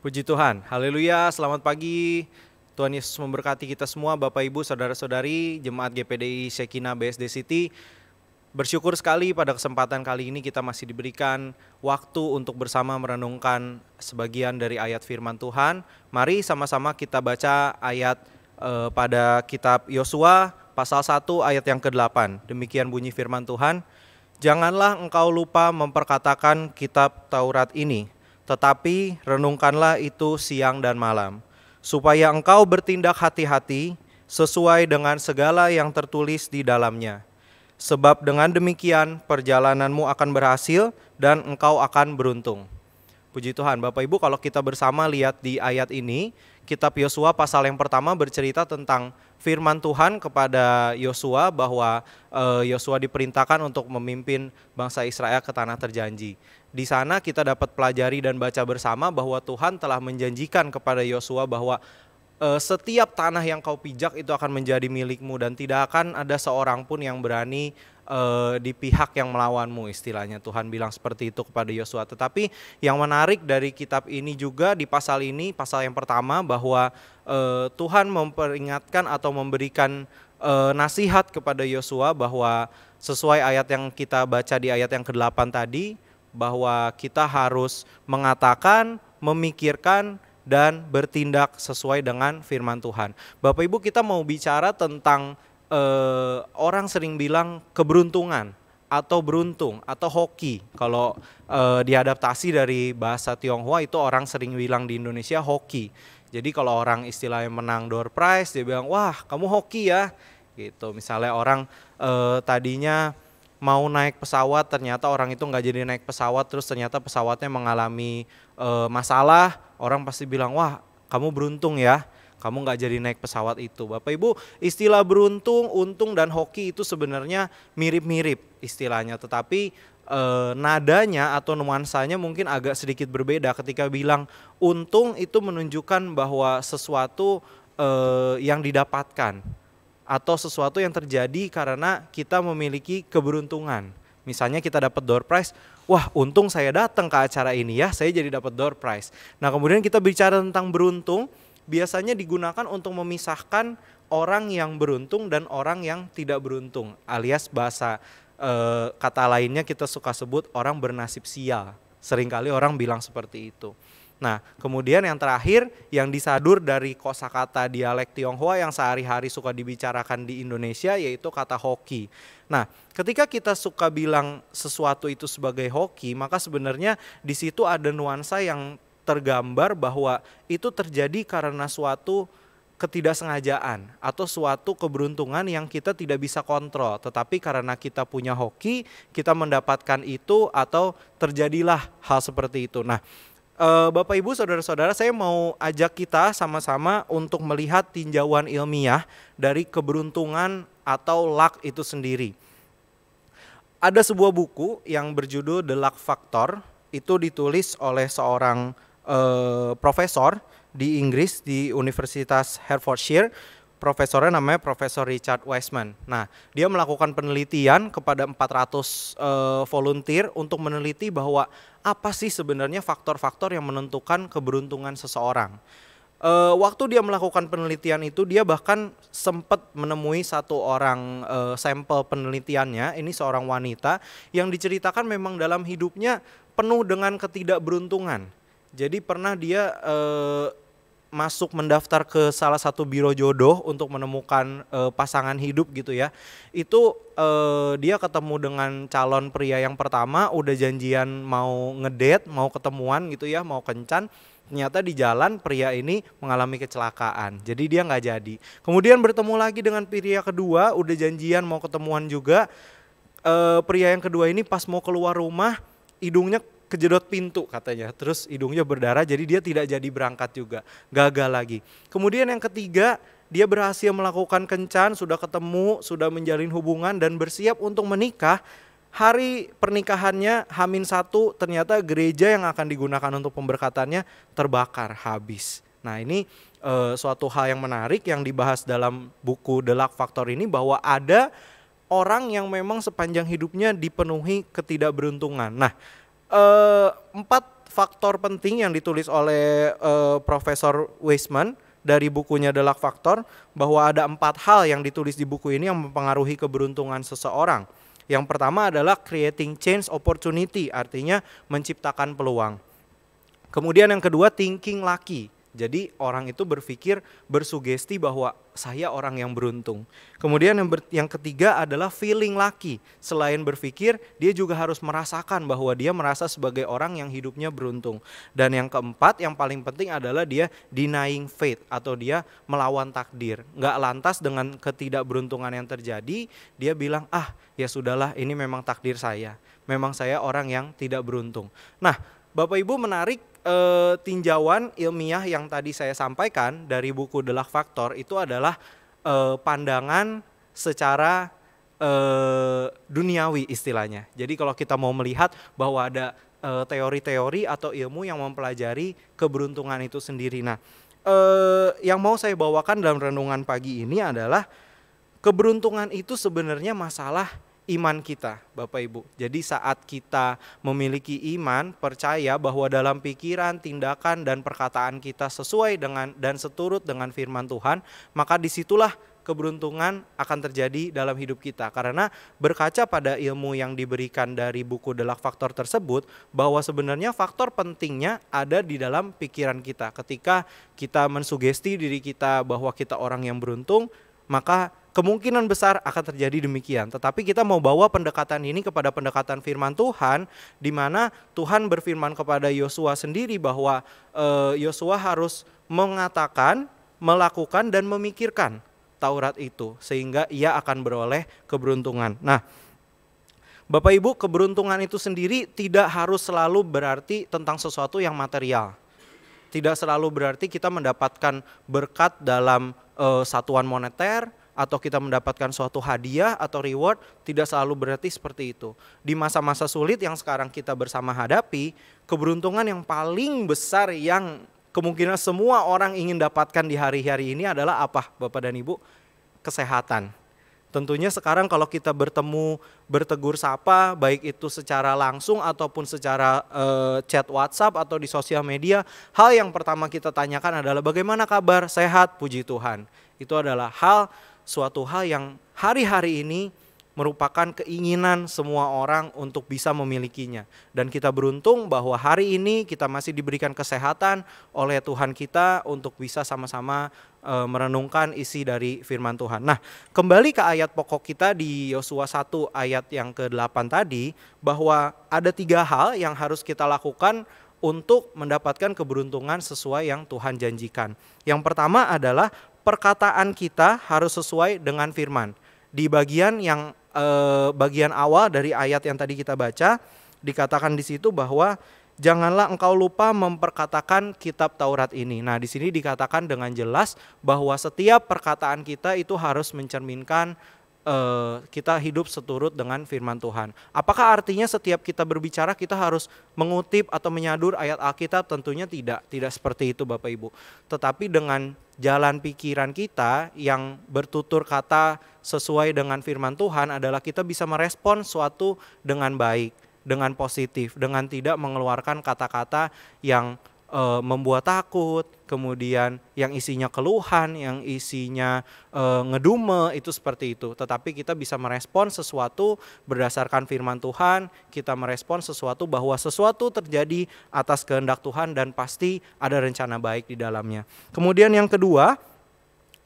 Puji Tuhan, haleluya, selamat pagi. Tuhan Yesus memberkati kita semua, Bapak Ibu, Saudara-saudari, Jemaat GPDI Sekina BSD City. Bersyukur sekali pada kesempatan kali ini kita masih diberikan waktu untuk bersama merenungkan sebagian dari ayat firman Tuhan. Mari sama-sama kita baca ayat eh, pada kitab Yosua pasal 1 ayat yang ke-8. Demikian bunyi firman Tuhan. Janganlah engkau lupa memperkatakan kitab Taurat ini, tetapi renungkanlah itu siang dan malam, supaya engkau bertindak hati-hati sesuai dengan segala yang tertulis di dalamnya. Sebab dengan demikian perjalananmu akan berhasil dan engkau akan beruntung. Puji Tuhan, Bapak Ibu, kalau kita bersama lihat di ayat ini, kitab Yosua pasal yang pertama bercerita tentang firman Tuhan kepada Yosua bahwa eh, Yosua diperintahkan untuk memimpin bangsa Israel ke tanah terjanji. Di sana kita dapat pelajari dan baca bersama bahwa Tuhan telah menjanjikan kepada Yosua bahwa Eh, setiap tanah yang kau pijak itu akan menjadi milikmu dan tidak akan ada seorang pun yang berani eh, di pihak yang melawanmu istilahnya Tuhan bilang seperti itu kepada Yosua. Tetapi yang menarik dari kitab ini juga di pasal ini pasal yang pertama bahwa uh, Tuhan memperingatkan atau memberikan uh, nasihat kepada Yosua bahwa sesuai ayat yang kita baca di ayat yang ke-8 tadi bahwa kita harus mengatakan, memikirkan dan bertindak sesuai dengan firman Tuhan. Bapak Ibu kita mau bicara tentang eh, orang sering bilang keberuntungan atau beruntung atau hoki kalau eh, diadaptasi dari bahasa Tionghoa itu orang sering bilang di Indonesia hoki. Jadi kalau orang istilahnya menang door prize dia bilang wah kamu hoki ya gitu. Misalnya orang eh, tadinya mau naik pesawat ternyata orang itu nggak jadi naik pesawat terus ternyata pesawatnya mengalami e, masalah orang pasti bilang wah kamu beruntung ya kamu nggak jadi naik pesawat itu. Bapak Ibu, istilah beruntung, untung dan hoki itu sebenarnya mirip-mirip istilahnya, tetapi e, nadanya atau nuansanya mungkin agak sedikit berbeda ketika bilang untung itu menunjukkan bahwa sesuatu e, yang didapatkan atau sesuatu yang terjadi karena kita memiliki keberuntungan. Misalnya kita dapat door prize, wah untung saya datang ke acara ini ya, saya jadi dapat door prize. Nah kemudian kita bicara tentang beruntung, biasanya digunakan untuk memisahkan orang yang beruntung dan orang yang tidak beruntung, alias bahasa e, kata lainnya kita suka sebut orang bernasib sial. Seringkali orang bilang seperti itu. Nah, kemudian yang terakhir yang disadur dari kosakata dialek Tionghoa yang sehari-hari suka dibicarakan di Indonesia yaitu kata hoki. Nah, ketika kita suka bilang sesuatu itu sebagai hoki, maka sebenarnya di situ ada nuansa yang tergambar bahwa itu terjadi karena suatu ketidaksengajaan atau suatu keberuntungan yang kita tidak bisa kontrol, tetapi karena kita punya hoki, kita mendapatkan itu atau terjadilah hal seperti itu. Nah, Uh, Bapak Ibu, saudara-saudara, saya mau ajak kita sama-sama untuk melihat tinjauan ilmiah dari keberuntungan atau luck itu sendiri. Ada sebuah buku yang berjudul The Luck Factor, itu ditulis oleh seorang uh, profesor di Inggris di Universitas Hertfordshire profesornya namanya Profesor Richard Wiseman. Nah, dia melakukan penelitian kepada 400 uh, eh, volunteer untuk meneliti bahwa apa sih sebenarnya faktor-faktor yang menentukan keberuntungan seseorang. Uh, waktu dia melakukan penelitian itu, dia bahkan sempat menemui satu orang uh, sampel penelitiannya. Ini seorang wanita yang diceritakan memang dalam hidupnya penuh dengan ketidakberuntungan. Jadi pernah dia uh, masuk mendaftar ke salah satu biro jodoh untuk menemukan uh, pasangan hidup gitu ya. Itu uh, dia ketemu dengan calon pria yang pertama, udah janjian mau ngedate, mau ketemuan gitu ya, mau kencan. Ternyata di jalan pria ini mengalami kecelakaan, jadi dia nggak jadi. Kemudian bertemu lagi dengan pria kedua, udah janjian mau ketemuan juga. Uh, pria yang kedua ini pas mau keluar rumah hidungnya kejedot pintu katanya. Terus hidungnya berdarah jadi dia tidak jadi berangkat juga. Gagal lagi. Kemudian yang ketiga, dia berhasil melakukan kencan, sudah ketemu, sudah menjalin hubungan dan bersiap untuk menikah. Hari pernikahannya Hamin satu ternyata gereja yang akan digunakan untuk pemberkatannya terbakar habis. Nah, ini e, suatu hal yang menarik yang dibahas dalam buku The Luck Factor ini bahwa ada orang yang memang sepanjang hidupnya dipenuhi ketidakberuntungan. Nah, Eh, empat faktor penting yang ditulis oleh uh, Profesor Weisman dari bukunya The Luck Factor bahwa ada empat hal yang ditulis di buku ini yang mempengaruhi keberuntungan seseorang. Yang pertama adalah creating change opportunity, artinya menciptakan peluang. Kemudian yang kedua thinking lucky, jadi orang itu berpikir bersugesti bahwa saya orang yang beruntung. Kemudian yang, ber, yang ketiga adalah feeling lucky. Selain berpikir, dia juga harus merasakan bahwa dia merasa sebagai orang yang hidupnya beruntung. Dan yang keempat yang paling penting adalah dia denying fate atau dia melawan takdir. Nggak lantas dengan ketidakberuntungan yang terjadi, dia bilang, ah ya sudahlah ini memang takdir saya. Memang saya orang yang tidak beruntung. Nah Bapak Ibu menarik uh, tinjauan ilmiah yang tadi saya sampaikan dari buku Delak Faktor itu adalah uh, pandangan secara uh, duniawi istilahnya. Jadi kalau kita mau melihat bahwa ada teori-teori atau ilmu yang mempelajari keberuntungan itu sendiri. Nah, uh, yang mau saya bawakan dalam renungan pagi ini adalah keberuntungan itu sebenarnya masalah iman kita, Bapak Ibu. Jadi saat kita memiliki iman, percaya bahwa dalam pikiran, tindakan dan perkataan kita sesuai dengan dan seturut dengan firman Tuhan, maka disitulah keberuntungan akan terjadi dalam hidup kita karena berkaca pada ilmu yang diberikan dari buku Delak Faktor tersebut bahwa sebenarnya faktor pentingnya ada di dalam pikiran kita. Ketika kita mensugesti diri kita bahwa kita orang yang beruntung, maka kemungkinan besar akan terjadi demikian. Tetapi kita mau bawa pendekatan ini kepada pendekatan firman Tuhan di mana Tuhan berfirman kepada Yosua sendiri bahwa eh, Yosua e, harus mengatakan, melakukan dan memikirkan Taurat itu sehingga ia akan beroleh keberuntungan. Nah, Bapak Ibu, keberuntungan itu sendiri tidak harus selalu berarti tentang sesuatu yang material. Tidak selalu berarti kita mendapatkan berkat dalam e, satuan moneter, atau kita mendapatkan suatu hadiah atau reward tidak selalu berarti seperti itu. Di masa-masa sulit yang sekarang kita bersama hadapi, keberuntungan yang paling besar yang kemungkinan semua orang ingin dapatkan di hari-hari ini adalah apa, Bapak dan Ibu? Kesehatan. Tentunya sekarang kalau kita bertemu, bertegur sapa, baik itu secara langsung ataupun secara uh, chat WhatsApp atau di sosial media, hal yang pertama kita tanyakan adalah bagaimana kabar, sehat, puji Tuhan. Itu adalah hal suatu hal yang hari-hari ini merupakan keinginan semua orang untuk bisa memilikinya. Dan kita beruntung bahwa hari ini kita masih diberikan kesehatan oleh Tuhan kita untuk bisa sama-sama e, merenungkan isi dari firman Tuhan. Nah, kembali ke ayat pokok kita di Yosua 1 ayat yang ke-8 tadi bahwa ada tiga hal yang harus kita lakukan untuk mendapatkan keberuntungan sesuai yang Tuhan janjikan. Yang pertama adalah perkataan kita harus sesuai dengan firman. Di bagian yang eh, bagian awal dari ayat yang tadi kita baca dikatakan di situ bahwa janganlah engkau lupa memperkatakan kitab Taurat ini. Nah, di sini dikatakan dengan jelas bahwa setiap perkataan kita itu harus mencerminkan Eh, kita hidup seturut dengan firman Tuhan. Apakah artinya setiap kita berbicara kita harus mengutip atau menyadur ayat Alkitab? Tentunya tidak, tidak seperti itu Bapak Ibu. Tetapi dengan jalan pikiran kita yang bertutur kata sesuai dengan firman Tuhan adalah kita bisa merespon suatu dengan baik, dengan positif, dengan tidak mengeluarkan kata-kata yang uh, membuat takut, kemudian yang isinya keluhan, yang isinya uh, ngedume itu seperti itu. Tetapi kita bisa merespon sesuatu berdasarkan firman Tuhan, kita merespon sesuatu bahwa sesuatu terjadi atas kehendak Tuhan dan pasti ada rencana baik di dalamnya. Kemudian yang kedua,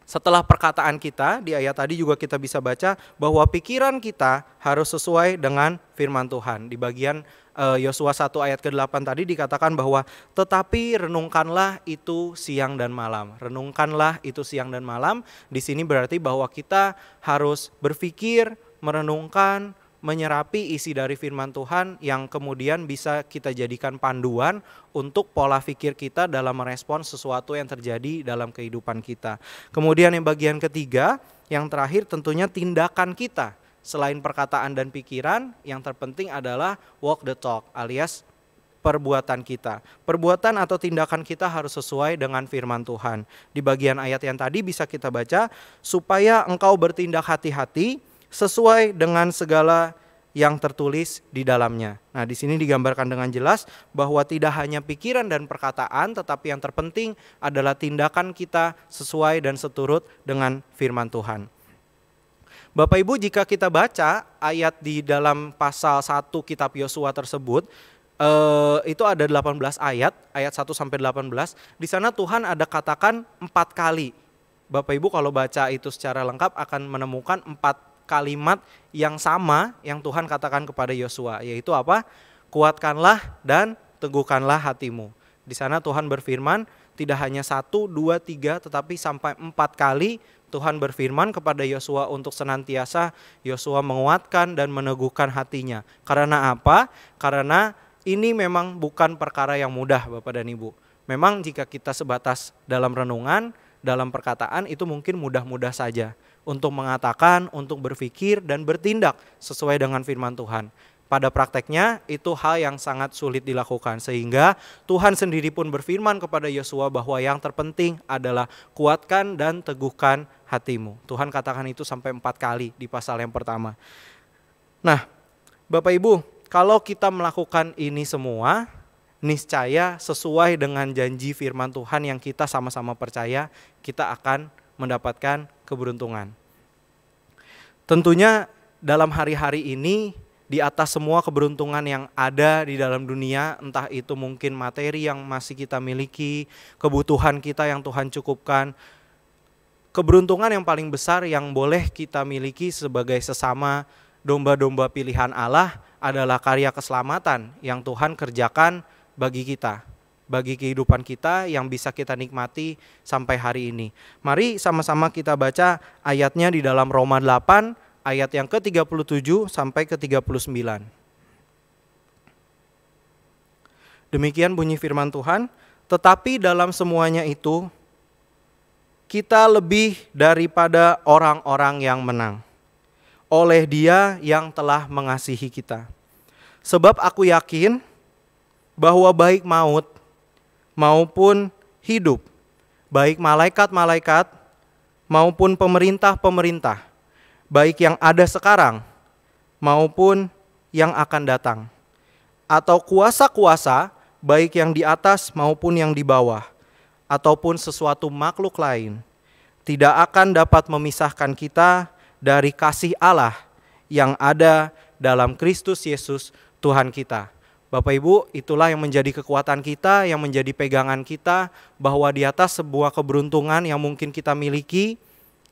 setelah perkataan kita di ayat tadi juga kita bisa baca bahwa pikiran kita harus sesuai dengan firman Tuhan. Di bagian eh, Yosua 1 ayat ke-8 tadi dikatakan bahwa tetapi renungkanlah itu siang dan malam. Renungkanlah itu siang dan malam. Di sini berarti bahwa kita harus berpikir, merenungkan, menyerapi isi dari firman Tuhan yang kemudian bisa kita jadikan panduan untuk pola pikir kita dalam merespons sesuatu yang terjadi dalam kehidupan kita. Kemudian yang bagian ketiga, yang terakhir tentunya tindakan kita. Selain perkataan dan pikiran, yang terpenting adalah walk the talk alias perbuatan kita. Perbuatan atau tindakan kita harus sesuai dengan firman Tuhan. Di bagian ayat yang tadi bisa kita baca, supaya engkau bertindak hati-hati sesuai dengan segala yang tertulis di dalamnya. Nah, di sini digambarkan dengan jelas bahwa tidak hanya pikiran dan perkataan, tetapi yang terpenting adalah tindakan kita sesuai dan seturut dengan firman Tuhan. Bapak Ibu, jika kita baca ayat di dalam pasal 1 kitab Yosua tersebut, eh, itu ada 18 ayat, ayat 1 sampai 18. Di sana Tuhan ada katakan empat kali. Bapak Ibu kalau baca itu secara lengkap akan menemukan empat kalimat yang sama yang Tuhan katakan kepada Yosua, yaitu apa? Kuatkanlah dan teguhkanlah hatimu. Di sana Tuhan berfirman, tidak hanya satu, dua, tiga, tetapi sampai empat kali Tuhan berfirman kepada Yosua untuk senantiasa Yosua menguatkan dan meneguhkan hatinya. Karena apa? Karena ini memang bukan perkara yang mudah Bapak dan Ibu. Memang jika kita sebatas dalam renungan, dalam perkataan itu mungkin mudah-mudah saja untuk mengatakan, untuk berpikir dan bertindak sesuai dengan firman Tuhan. Pada prakteknya itu hal yang sangat sulit dilakukan sehingga Tuhan sendiri pun berfirman kepada Yosua bahwa yang terpenting adalah kuatkan dan teguhkan hatimu. Tuhan katakan itu sampai empat kali di pasal yang pertama. Nah, Bapak Ibu, kalau kita melakukan ini semua, niscaya sesuai dengan janji firman Tuhan yang kita sama-sama percaya, kita akan mendapatkan keberuntungan. Tentunya dalam hari-hari ini di atas semua keberuntungan yang ada di dalam dunia, entah itu mungkin materi yang masih kita miliki, kebutuhan kita yang Tuhan cukupkan, keberuntungan yang paling besar yang boleh kita miliki sebagai sesama domba-domba pilihan Allah adalah karya keselamatan yang Tuhan kerjakan bagi kita bagi kehidupan kita yang bisa kita nikmati sampai hari ini. Mari sama-sama kita baca ayatnya di dalam Roma 8 ayat yang ke-37 sampai ke-39. Demikian bunyi firman Tuhan, tetapi dalam semuanya itu kita lebih daripada orang-orang yang menang oleh Dia yang telah mengasihi kita. Sebab aku yakin bahwa baik maut maupun hidup, baik malaikat-malaikat maupun pemerintah-pemerintah, baik yang ada sekarang maupun yang akan datang, atau kuasa-kuasa baik yang di atas maupun yang di bawah, ataupun sesuatu makhluk lain, tidak akan dapat memisahkan kita dari kasih Allah yang ada dalam Kristus Yesus Tuhan kita. Bapak Ibu, itulah yang menjadi kekuatan kita, yang menjadi pegangan kita bahwa di atas sebuah keberuntungan yang mungkin kita miliki,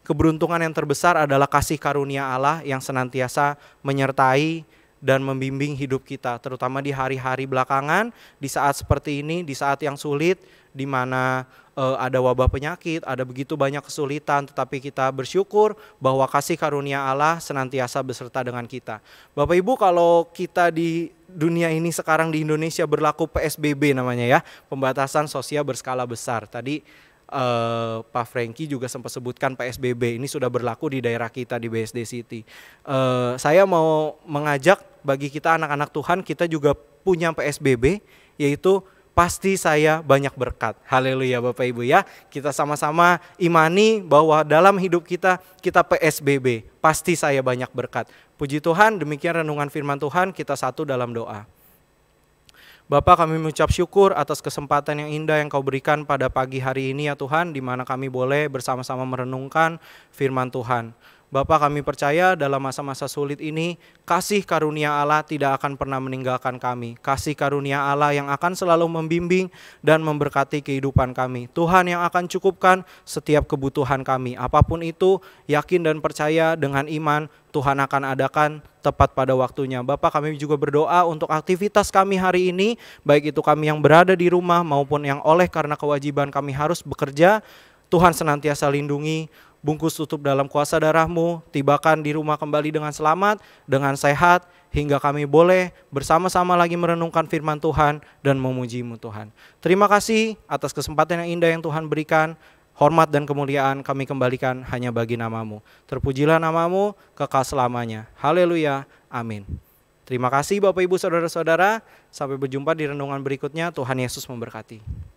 keberuntungan yang terbesar adalah kasih karunia Allah yang senantiasa menyertai dan membimbing hidup kita, terutama di hari-hari belakangan, di saat seperti ini, di saat yang sulit, di mana uh, ada wabah penyakit, ada begitu banyak kesulitan, tetapi kita bersyukur bahwa kasih karunia Allah senantiasa beserta dengan kita. Bapak Ibu, kalau kita di dunia ini sekarang di Indonesia berlaku PSBB namanya ya, pembatasan sosial berskala besar. Tadi uh, Pak Franky juga sempat sebutkan PSBB ini sudah berlaku di daerah kita di BSD City. Uh, saya mau mengajak bagi kita anak-anak Tuhan kita juga punya PSBB yaitu pasti saya banyak berkat. Haleluya Bapak Ibu ya. Kita sama-sama imani bahwa dalam hidup kita kita PSBB, pasti saya banyak berkat. Puji Tuhan, demikian renungan firman Tuhan kita satu dalam doa. Bapak, kami mengucap syukur atas kesempatan yang indah yang kau berikan pada pagi hari ini ya Tuhan, di mana kami boleh bersama-sama merenungkan firman Tuhan. Bapak kami percaya dalam masa-masa sulit ini, kasih karunia Allah tidak akan pernah meninggalkan kami. Kasih karunia Allah yang akan selalu membimbing dan memberkati kehidupan kami. Tuhan yang akan cukupkan setiap kebutuhan kami. Apapun itu, yakin dan percaya dengan iman, Tuhan akan adakan tepat pada waktunya. Bapak kami juga berdoa untuk aktivitas kami hari ini, baik itu kami yang berada di rumah maupun yang oleh karena kewajiban kami harus bekerja, Tuhan senantiasa lindungi, bungkus tutup dalam kuasa darahmu, tibakan di rumah kembali dengan selamat, dengan sehat, hingga kami boleh bersama-sama lagi merenungkan firman Tuhan dan memujimu Tuhan. Terima kasih atas kesempatan yang indah yang Tuhan berikan. Hormat dan kemuliaan kami kembalikan hanya bagi namamu. Terpujilah namamu kekal selamanya. Haleluya. Amin. Terima kasih Bapak Ibu Saudara-saudara. Sampai berjumpa di renungan berikutnya. Tuhan Yesus memberkati.